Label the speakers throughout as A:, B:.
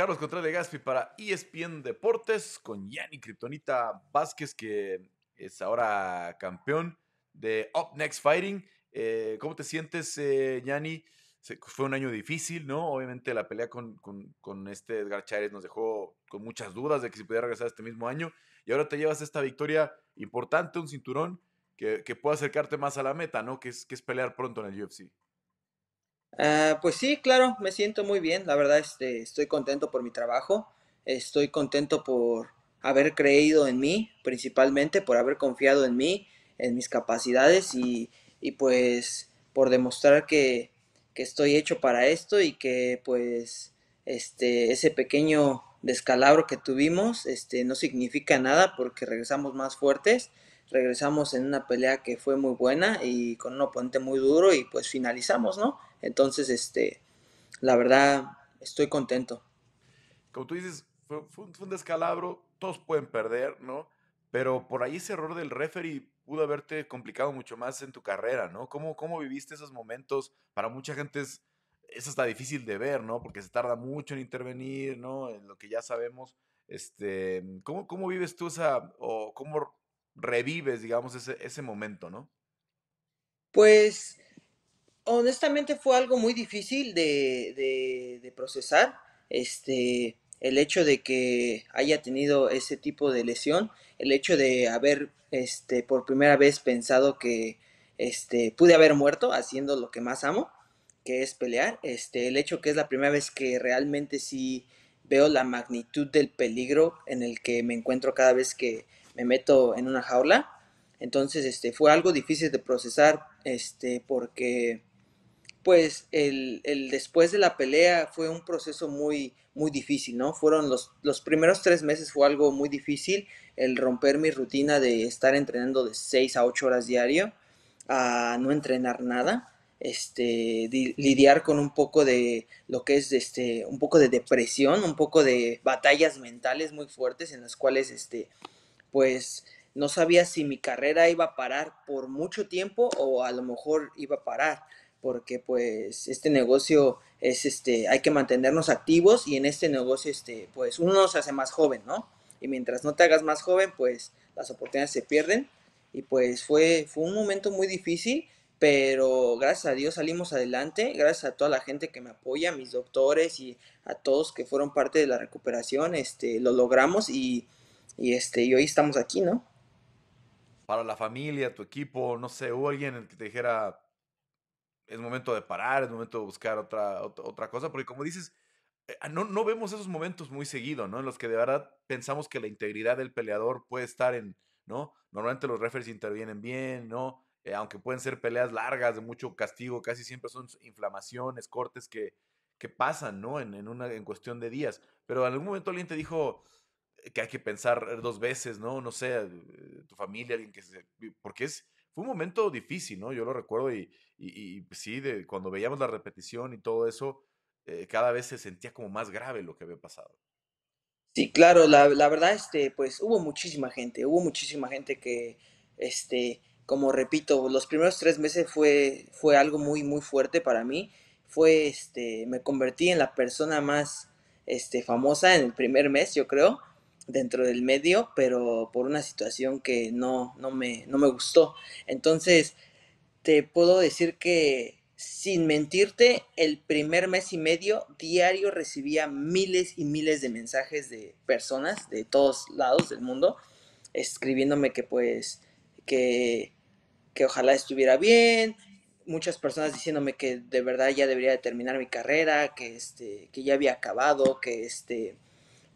A: Carlos Contreras Gaspi para ESPN Deportes con Yanni Kryptonita Vázquez, que es ahora campeón de Up Next Fighting. Eh, ¿Cómo te sientes, eh, Yanni? fue un año difícil, ¿no? Obviamente la pelea con, este Edgar Chávez nos dejó con muchas dudas de que si pudiera regresar este mismo año. Y ahora te llevas esta victoria importante, un cinturón que, que acercarte más a la meta, ¿no? Que es, que es pelear pronto
B: en el UFC. Ah, pues sí, claro, me siento muy bien. La verdad, este, estoy contento por mi trabajo. Estoy contento por haber creído en mí, principalmente por haber confiado en mí, en mis capacidades y, pues por demostrar que, que, estoy hecho para esto y que pues este, ese pequeño descalabro que tuvimos este, no significa nada porque regresamos más fuertes, regresamos en una pelea que fue muy buena y con un oponente muy duro y pues finalizamos, ¿no? Entonces, este, la verdad, estoy contento.
A: Como tú dices, fue, un, descalabro, todos pueden perder, ¿no? Pero por ahí ese error del referee pudo haberte complicado mucho más en tu carrera, ¿no? ¿Cómo, cómo viviste esos momentos? Para mucha gente es, está hasta difícil de ver, ¿no? Porque se tarda mucho en intervenir, ¿no? En lo que ya sabemos. Este, ¿cómo, ¿Cómo vives tú esa, o
B: cómo revives, digamos, ese, ese
A: momento, ¿no?
B: Pues honestamente fue algo muy difícil de, procesar, este, el hecho de que haya tenido ese tipo de lesión, el hecho de haber, este, por primera vez pensado que, este, pude haber muerto haciendo lo que más amo, que es pelear, este, el hecho que es la primera vez que realmente sí veo la magnitud del peligro en el que me encuentro cada vez que me meto en una jaula. Entonces, este, fue algo difícil de procesar, este, porque pues el, después de la pelea fue un proceso muy, muy difícil, ¿no? Fueron los, los primeros tres meses fue algo muy difícil, el romper mi rutina de estar entrenando de seis a ocho horas diario a no entrenar nada, este, lidiar con un poco de lo que es este, un poco de depresión, un poco de batallas mentales muy fuertes en las cuales, este, pues, no sabía si mi carrera iba a parar por mucho tiempo o a lo mejor iba a parar porque pues este negocio es este, hay que mantenernos activos y en este negocio este, pues uno se hace más joven, ¿no? Y mientras no te hagas más joven, pues las oportunidades se pierden y pues fue, fue un momento muy difícil, pero gracias a Dios salimos adelante, gracias a toda la gente que me apoya, a mis doctores y a todos que fueron parte de la recuperación, este, lo logramos y, y este, y hoy estamos aquí, ¿no?
A: Para la familia, tu equipo, no sé, hubo alguien que te dijera, es momento de parar, es momento de buscar otra, otra cosa, porque como dices, eh, ah, no, no vemos esos momentos muy seguido, ¿no? En los que de verdad pensamos que la integridad del peleador puede estar en, ¿no? Normalmente los referees intervienen bien, ¿no? Eh, aunque pueden ser peleas largas, de mucho castigo, casi siempre son inflamaciones, cortes que, que pasan, ¿no? En, una, en cuestión de días. Pero en algún momento alguien te dijo que hay que pensar eh, dos veces, ¿no? No sé, tu familia, alguien que se... Porque es fue un momento difícil, ¿no? Yo lo recuerdo y, y, sí, de, cuando veíamos la repetición y todo eso, eh, cada vez se sentía como más grave lo
B: que había pasado. Sí, claro, la, la, verdad, este, pues hubo muchísima gente, hubo muchísima gente que, este, como repito, los primeros tres meses fue, fue algo muy, muy fuerte para mí. Fue, este, me convertí en la persona más, este, famosa en el primer mes, yo creo dentro del medio, pero por una situación que no, no, me, no me gustó. Entonces, te puedo decir que sin mentirte, el primer mes y medio diario recibía miles y miles de mensajes de personas de todos lados del mundo escribiéndome que pues que, que ojalá estuviera bien, muchas personas diciéndome que de verdad ya debería terminar mi carrera, que este que ya había acabado, que este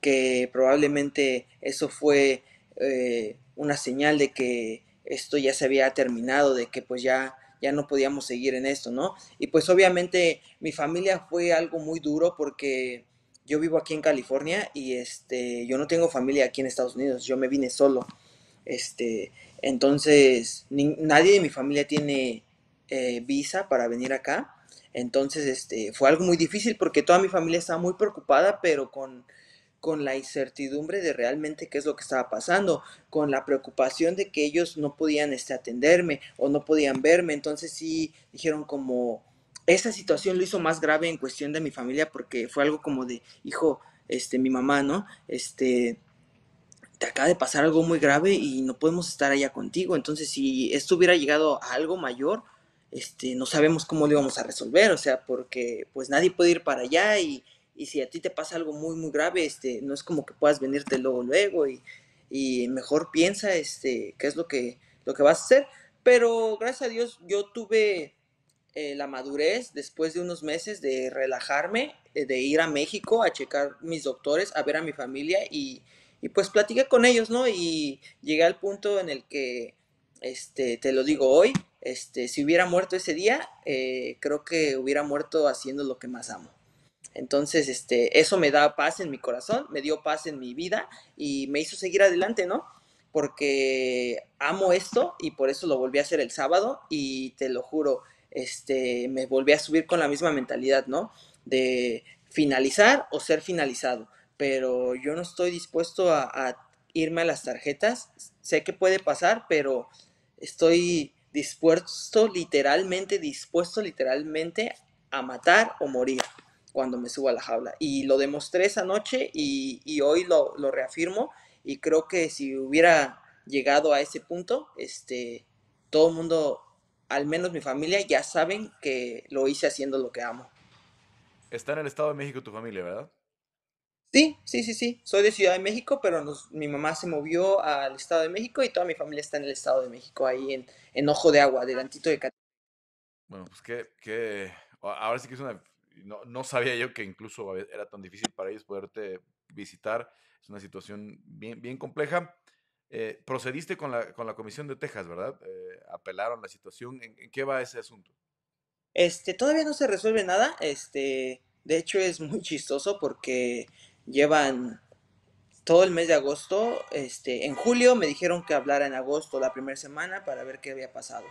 B: que probablemente eso fue eh, una señal de que esto ya se había terminado, de que pues ya, ya no podíamos seguir en esto, ¿no? Y pues obviamente mi familia fue algo muy duro porque yo vivo aquí en California y este, yo no tengo familia aquí en Estados Unidos, yo me vine solo. Este, entonces, nadie de mi familia tiene eh, visa para venir acá. Entonces, este, fue algo muy difícil porque toda mi familia estaba muy preocupada, pero con con la incertidumbre de realmente qué es lo que estaba pasando, con la preocupación de que ellos no podían este, atenderme o no podían verme. Entonces sí dijeron como, esa situación lo hizo más grave en cuestión de mi familia porque fue algo como de, hijo, este, mi mamá, ¿no? Este, te acaba de pasar algo muy grave y no podemos estar allá contigo. Entonces, si esto hubiera llegado a algo mayor, este, no sabemos cómo lo íbamos a resolver, o sea, porque pues nadie puede ir para allá y y si a ti te pasa algo muy, muy grave, este, no es como que puedas venirte luego, luego y, mejor piensa este, qué es lo que, lo que vas a hacer. Pero gracias a Dios yo tuve eh, la madurez después de unos meses de relajarme, eh, de ir a México a checar mis doctores, a ver a mi familia y, pues platiqué con ellos, ¿no? Y llegué al punto en el que, este, te lo digo hoy, este, si hubiera muerto ese día, eh, creo que hubiera muerto haciendo lo que más amo. Entonces, este, eso me da paz en mi corazón, me dio paz en mi vida y me hizo seguir adelante, ¿no? Porque amo esto y por eso lo volví a hacer el sábado y te lo juro, este, me volví a subir con la misma mentalidad, ¿no? De finalizar o ser finalizado. Pero yo no estoy dispuesto a, a irme a las tarjetas. Sé que puede pasar, pero estoy dispuesto, literalmente, dispuesto literalmente a matar o morir cuando me subo a la jaula. Y lo demostré esa noche y, hoy lo, reafirmo y creo que si hubiera llegado a ese punto, este, todo el mundo, al menos mi familia, ya saben que lo hice haciendo lo que amo.
A: Está en el Estado de México tu familia, ¿verdad?
B: Sí, sí, sí, sí. Soy de Ciudad de México, pero mi mamá se movió al Estado de México y toda mi familia está en el Estado de México, ahí en, en Ojo de Agua, delantito de Cataluña.
A: Bueno, pues que ahora sí que es una no, sabía yo que incluso era tan difícil para ellos poderte visitar. Es una situación bien, bien compleja. Eh, procediste con la, con la, Comisión de Texas, ¿verdad? Eh, apelaron la situación. ¿En, qué va ese asunto?
B: Este, todavía no se resuelve nada. Este, de hecho, es muy chistoso porque llevan todo el mes de agosto. Este, en julio me dijeron que hablara en agosto la primera semana para ver qué había pasado.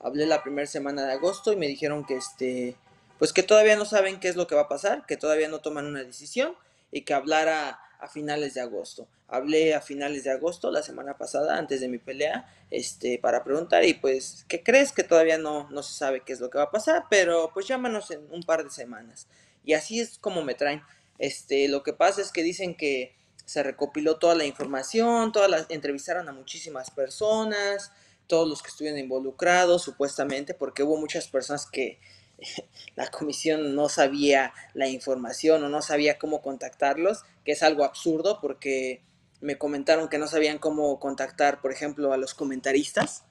B: Hablé la primera semana de agosto y me dijeron que este pues que todavía no saben qué es lo que va a pasar, que todavía no toman una decisión y que hablara a finales de agosto. Hablé a finales de agosto la semana pasada antes de mi pelea este, para preguntar y pues, ¿qué crees? Que todavía no, no se sabe qué es lo que va a pasar, pero pues llámanos en un par de semanas. Y así es como me traen. Este, lo que pasa es que dicen que se recopiló toda la información, todas las, entrevistaron a muchísimas personas, todos los que estuvieron involucrados supuestamente, porque hubo muchas personas que la comisión no sabía la información o no sabía cómo contactarlos, que es algo absurdo porque me comentaron que no sabían cómo contactar, por ejemplo, a los comentaristas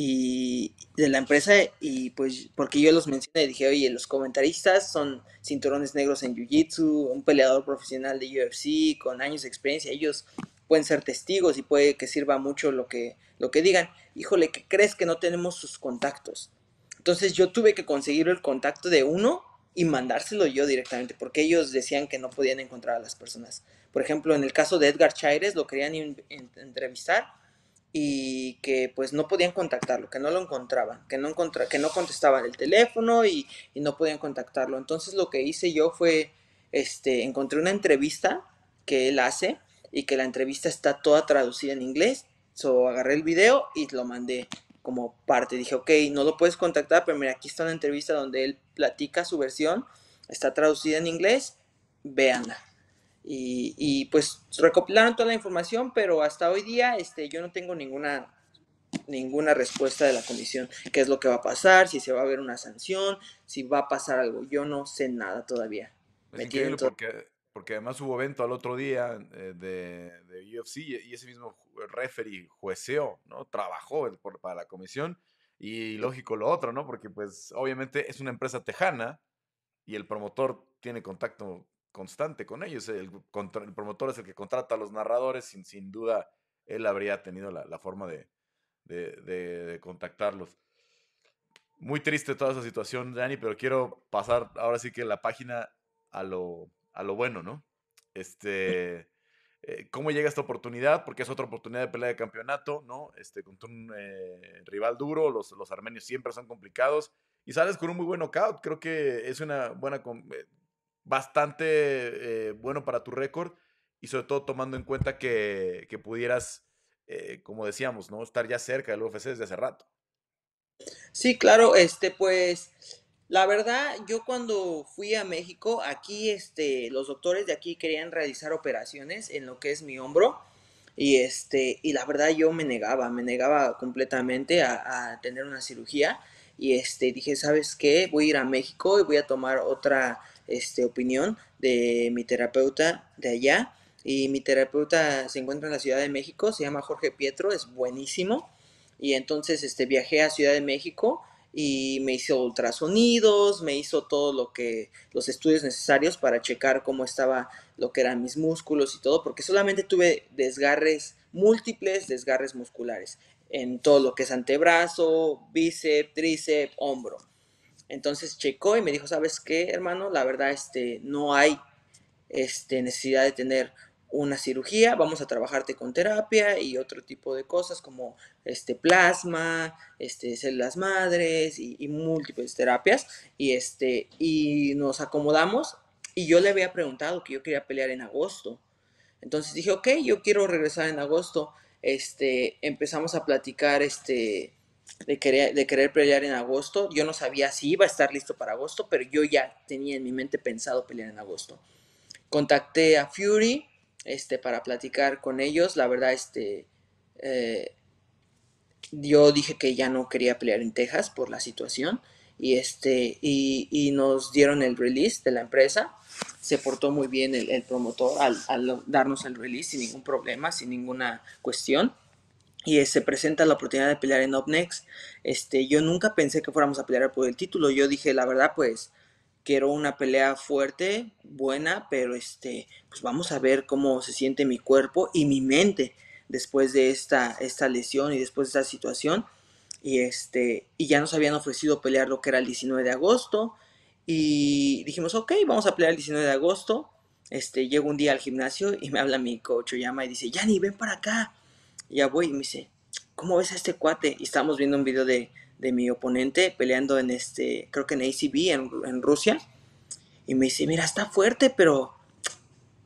B: y de la empresa y pues porque yo los mencioné dije oye los comentaristas son cinturones negros en jiu-jitsu un peleador profesional de UFC con años de experiencia ellos pueden ser testigos y puede que sirva mucho lo que lo que digan híjole que crees que no tenemos sus contactos entonces yo tuve que conseguir el contacto de uno y mandárselo yo directamente, porque ellos decían que no podían encontrar a las personas. Por ejemplo, en el caso de Edgar Chaires, lo querían entrevistar y que pues no podían contactarlo, que no lo encontraban, que no, que no contestaban el teléfono y, no podían contactarlo. Entonces lo que hice yo fue, este, encontré una entrevista que él hace y que la entrevista está toda traducida en inglés. So, agarré el video y lo mandé como parte. Dije, ok, no lo puedes contactar, pero mira, aquí está una entrevista donde él platica su versión, está traducida en inglés, véanla. Y, pues recopilaron toda la información, pero hasta hoy día este, yo no tengo ninguna ninguna respuesta de la comisión, qué es lo que va a pasar, si se va a ver una sanción, si va a pasar algo. Yo no sé nada todavía. Me increíble porque
A: porque además hubo evento al otro día eh, de, UFC y ese mismo referee jueceó, ¿no? Trabajó para la comisión y lógico lo otro, ¿no? Porque pues obviamente es una empresa tejana y el promotor tiene contacto constante con ellos. El, promotor es el que contrata a los narradores, sin, sin duda él habría tenido la, forma de contactarlos. Muy triste toda esa situación, Dani, pero quiero pasar ahora sí que la página a lo a lo bueno, ¿no? Este, eh, ¿Cómo llega esta oportunidad? Porque es otra oportunidad de pelea de campeonato, ¿no? Este, contra un eh, rival duro, los, los armenios siempre son complicados. Y sales con un muy buen knockout, creo que es una buena, eh, bastante bueno para tu récord y sobre todo tomando en cuenta que, que pudieras, como
B: decíamos, ¿no? Estar ya cerca del UFC desde hace rato. Sí, claro, este, pues la verdad, yo cuando fui a México, aquí este, los doctores de aquí querían realizar operaciones en lo que es mi hombro. Y, este, y la verdad yo me negaba, me negaba completamente a, tener una cirugía. Y este, dije, ¿sabes qué? Voy a ir a México y voy a tomar otra este, opinión de mi terapeuta de allá. Y mi terapeuta se encuentra en la Ciudad de México, se llama Jorge Pietro, es buenísimo. Y entonces este, viajé a Ciudad de México y me hizo ultrasonidos, me hizo todo lo que los estudios necesarios para checar cómo estaba lo que eran mis músculos y todo, porque solamente tuve desgarres múltiples, desgarres musculares en todo lo que es antebrazo, bíceps, tríceps, hombro. Entonces checó y me dijo, "¿Sabes qué, hermano? La verdad este no hay este necesidad de tener una cirugía, vamos a trabajarte con terapia y otro tipo de cosas como este plasma, este células madres y, múltiples terapias y este y nos acomodamos y yo le había preguntado que yo quería pelear en agosto. Entonces dije, ok, yo quiero regresar en agosto. Este, empezamos a platicar este, de, querer, de querer pelear en agosto. Yo no sabía si iba a estar listo para agosto, pero yo ya tenía en mi mente pensado pelear en agosto. Contacté a Fury, este, para platicar con ellos. La verdad, este, eh, yo dije que ya no quería pelear en Texas por la situación y este y, nos dieron el release de la empresa se portó muy bien el, promotor al, al, darnos el release sin ningún problema sin ninguna cuestión y se este, presenta la oportunidad de pelear en Up Next este yo nunca pensé que fuéramos a pelear por el título yo dije la verdad pues quiero una pelea fuerte, buena, pero este, pues vamos a ver cómo se siente mi cuerpo y mi mente después de esta, esta lesión y después de esta situación. Y, este, y ya nos habían ofrecido pelear lo que era el 19 de agosto. Y dijimos, ok, vamos a pelear el 19 de agosto. Este, llego un día al gimnasio y me habla mi coach llama y dice, Yanni, ven para acá. Y ya voy y me dice, ¿cómo ves a este cuate? Y estábamos viendo un video de, de mi oponente peleando en este, creo que en ACB, en, Rusia. Y me dice, mira, está fuerte, pero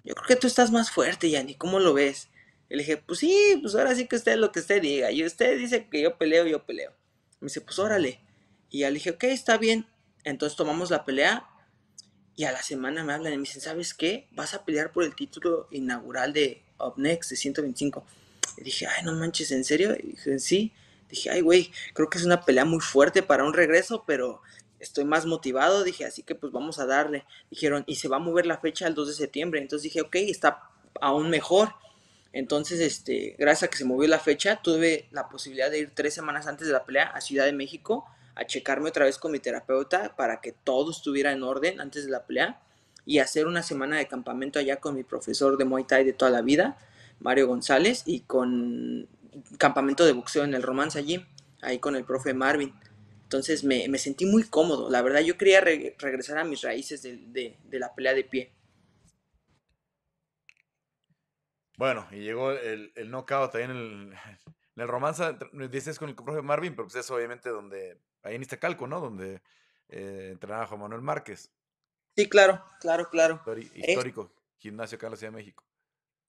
B: yo creo que tú estás más fuerte, Yanni, ¿cómo lo ves? Y le dije, pues sí, pues ahora sí que usted lo que usted diga. Y usted dice que yo peleo, yo peleo. Me dice, pues órale. Y ya le dije, ok, está bien. Entonces tomamos la pelea. Y a la semana me hablan y me dicen, ¿sabes qué? Vas a pelear por el título inaugural de Up Next de 125. Y dije, ay, no manches, ¿en serio? Y dije, sí. Dije, ay, güey, creo que es una pelea muy fuerte para un regreso, pero estoy más motivado. Dije, así que pues vamos a darle. Dijeron, y se va a mover la fecha al 2 de septiembre. Entonces dije, ok, está aún mejor. Entonces, este, gracias a que se movió la fecha, tuve la posibilidad de ir tres semanas antes de la pelea a Ciudad de México a checarme otra vez con mi terapeuta para que todo estuviera en orden antes de la pelea y hacer una semana de campamento allá con mi profesor de Muay Thai de toda la vida, Mario González, y con campamento de boxeo en el Romance allí, ahí con el profe Marvin. Entonces me, sentí muy cómodo, la verdad yo quería regresar a mis raíces de, la pelea de pie.
A: Bueno, y llegó el, el knockout ahí en el, el romance, dices con el profe Marvin, pero pues es obviamente donde, ahí en Iztacalco, ¿no? Donde eh, entrenaba Juan Manuel Márquez. Sí, claro, claro, claro. Histórico, Gimnasio
B: Ciudad de México.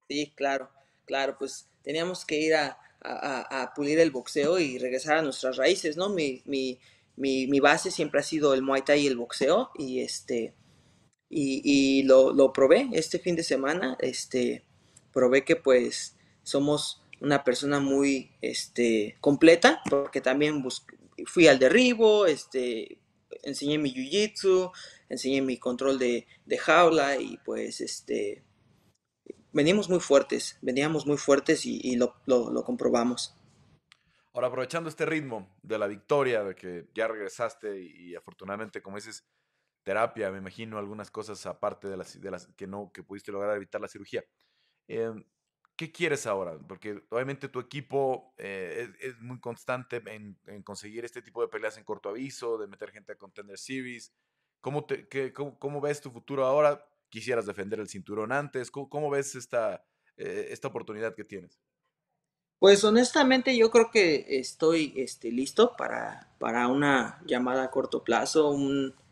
B: Sí, claro, claro, pues teníamos que ir a, a, pulir el boxeo y regresar a nuestras raíces, ¿no? Mi, mi, base siempre ha sido el Muay Thai y el boxeo y este y, lo, probé este fin de semana, este probé que pues somos una persona muy este completa porque también fui al derribo, este enseñé mi jiu-jitsu, enseñé mi control de, de jaula y pues este Veníamos muy fuertes, veníamos muy fuertes y, lo, lo, comprobamos.
A: Ahora, aprovechando este ritmo de la victoria, de que ya regresaste y, afortunadamente, como dices, terapia, me imagino, algunas cosas aparte de las, de las que no, que pudiste lograr evitar la cirugía. Em, ¿Qué quieres ahora? Porque obviamente tu equipo eh, es, muy constante en, en, conseguir este tipo de peleas en corto aviso, de meter gente a Contender Series. ¿Cómo, te, qué, cómo ves tu futuro ahora? quisieras defender el cinturón antes? ¿Cómo, ves esta, eh, esta oportunidad que tienes?
B: Pues honestamente yo creo que estoy este, listo para, para una llamada a corto plazo,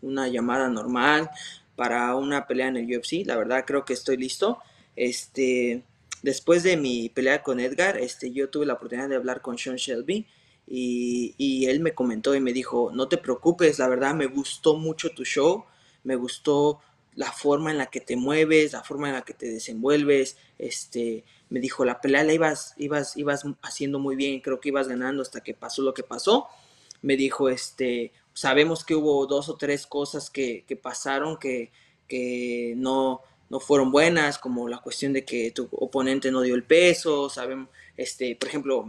B: una llamada normal, para una pelea en el UFC. La verdad creo que estoy listo. Este, después de mi pelea con Edgar, este, yo tuve la oportunidad de hablar con Sean Shelby y, y él me comentó y me dijo, no te preocupes, la verdad me gustó mucho tu show, me gustó la forma en la que te mueves, la forma en la que te desenvuelves, este, me dijo, la pelea la ibas, ibas, ibas haciendo muy bien, creo que ibas ganando hasta que pasó lo que pasó. Me dijo, este, sabemos que hubo dos o tres cosas que, pasaron que, que no, no fueron buenas, como la cuestión de que tu oponente no dio el peso, sabemos, este, por ejemplo,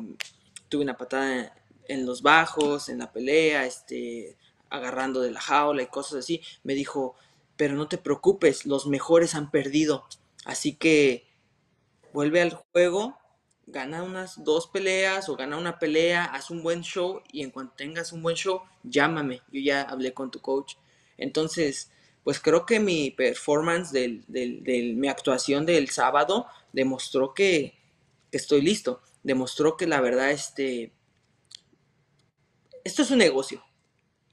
B: tuve una patada en los bajos, en la pelea, este, agarrando de la jaula y cosas así. Me dijo, pero no te preocupes, los mejores han perdido. Así que vuelve al juego, gana unas dos peleas o gana una pelea, haz un buen show y en cuanto tengas un buen show, llámame. Yo ya hablé con tu coach. Entonces, pues creo que mi performance, del, mi actuación del sábado demostró que, que, estoy listo. Demostró que la verdad, este, esto es un negocio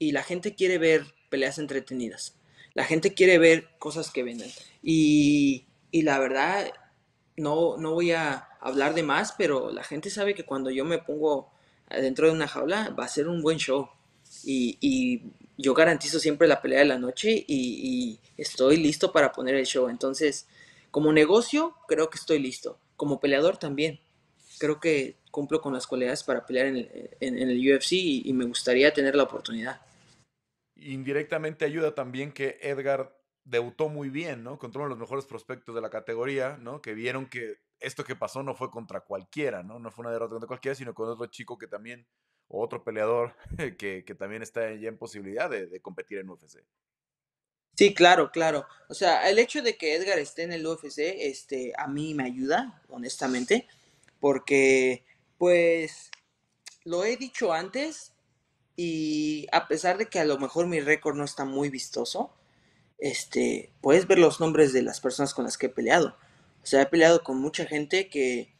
B: y la gente quiere ver peleas entretenidas. La gente quiere ver cosas que venden. Y, la verdad, no, no voy a hablar de más, pero la gente sabe que cuando yo me pongo dentro de una jaula va a ser un buen show. Y, yo garantizo siempre la pelea de la noche y, estoy listo para poner el show. Entonces, como negocio, creo que estoy listo. Como peleador también. Creo que cumplo con las cualidades para pelear en el, en, UFC y me gustaría tener la oportunidad
A: indirectamente ayuda también que Edgar debutó muy bien, ¿no? Contra uno de los mejores prospectos de la categoría, ¿no? Que vieron que esto que pasó no fue contra cualquiera, ¿no? No fue una derrota contra cualquiera, sino con otro chico que también, o otro peleador que, también está ya en posibilidad de, de competir
B: en UFC. Sí, claro, claro. O sea, el hecho de que Edgar esté en el UFC, este, a mí me ayuda, honestamente, porque, pues, lo he dicho antes, y a pesar de que a lo mejor mi récord no está muy vistoso, este, puedes ver los nombres de las personas con las que he peleado. O sea, he peleado con mucha gente que,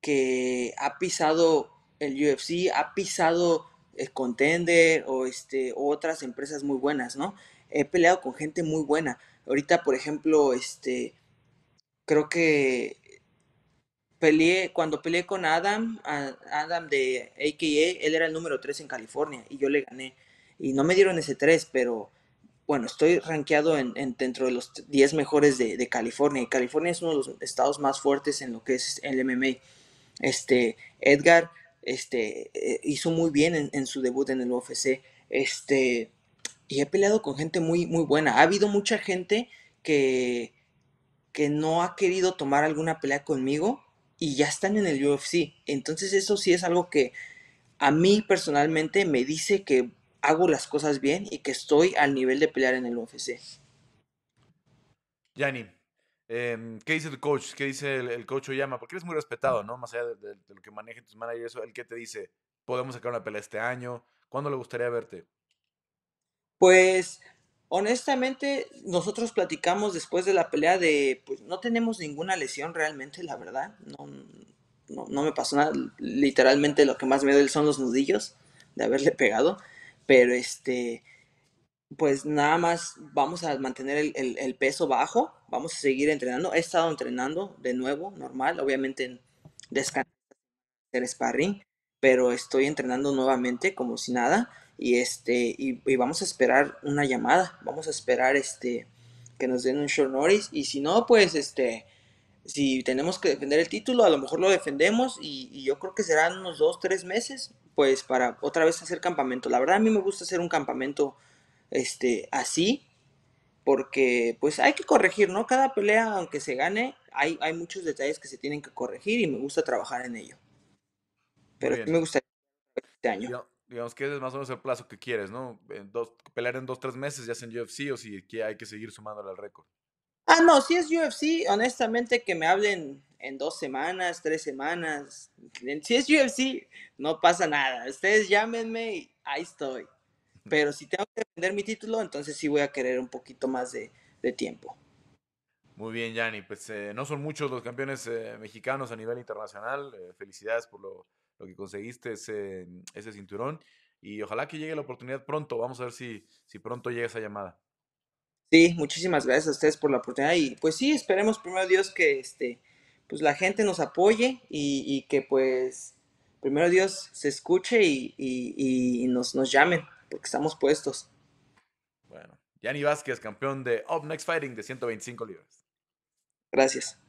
B: que ha pisado el UFC, ha pisado el Contender o este, otras empresas muy buenas, ¿no? He peleado con gente muy buena. Ahorita, por ejemplo, este, creo que peleé, cuando peleé con Adam, Adam de AKA, él era el número 3 en California y yo le gané. Y no me dieron ese 3, pero bueno, estoy rankeado en, dentro de los 10 mejores de, California. Y California es uno de los estados más fuertes en lo que es el MMA. Este, Edgar este, eh, hizo muy bien en, su debut en el UFC. Este, y he peleado con gente muy, muy buena. Ha habido mucha gente que, que no ha querido tomar alguna pelea conmigo y ya están en el UFC. Entonces eso sí es algo que a mí personalmente me dice que hago las cosas bien y que estoy al nivel de pelear en el UFC.
A: Yanni, em, ¿qué dice tu coach? ¿Qué dice el, coach Oyama? Porque eres muy respetado, ¿no? Más allá de, lo que manejen tus managers, el que te dice, podemos sacar una pelea este año, ¿cuándo le gustaría verte?
B: Pues Honestamente, nosotros platicamos después de la pelea de, pues no tenemos ninguna lesión realmente, la verdad. No, me pasó nada. Literalmente lo que más me duele son los nudillos de haberle pegado. Pero este, pues nada más vamos a mantener el, peso bajo. Vamos a seguir entrenando. He estado entrenando de nuevo, normal. Obviamente descansar, el sparring. Pero estoy entrenando nuevamente como si nada y este y, vamos a esperar una llamada vamos a esperar este que nos den un short notice y si no pues este si tenemos que defender el título a lo mejor lo defendemos y, yo creo que serán unos dos tres meses pues para otra vez hacer campamento la verdad a mí me gusta hacer un campamento este así porque pues hay que corregir no cada pelea aunque se gane hay, hay muchos detalles que se tienen que corregir y me gusta trabajar en ello pero me gustaría este año
A: digamos que es más o menos el plazo que quieres, ¿no? En pelear en dos, tres
B: meses ya es en UFC o si hay que seguir sumándole al récord. Ah, no, si es UFC, honestamente que me hablen en dos semanas, tres semanas. Si es UFC, no pasa nada. Ustedes llámenme y ahí estoy. Pero si tengo que defender mi título, entonces sí voy a querer un poquito más de, tiempo.
A: Muy bien, Yanni. Pues eh, no son muchos los campeones eh, mexicanos a nivel internacional. Eh, felicidades por lo lo que conseguiste ese, mm, ese cinturón y ojalá que llegue la oportunidad pronto. Vamos a ver si, si pronto
B: llega esa llamada. Sí, muchísimas gracias a ustedes por la oportunidad y pues sí, esperemos primero Dios que este, pues la gente nos apoye y, y que pues primero Dios se escuche y, y, nos, nos llamen porque estamos puestos.
A: Bueno, Yanni Vázquez, campeón de Up Next Fighting de 125 libras.
B: Gracias.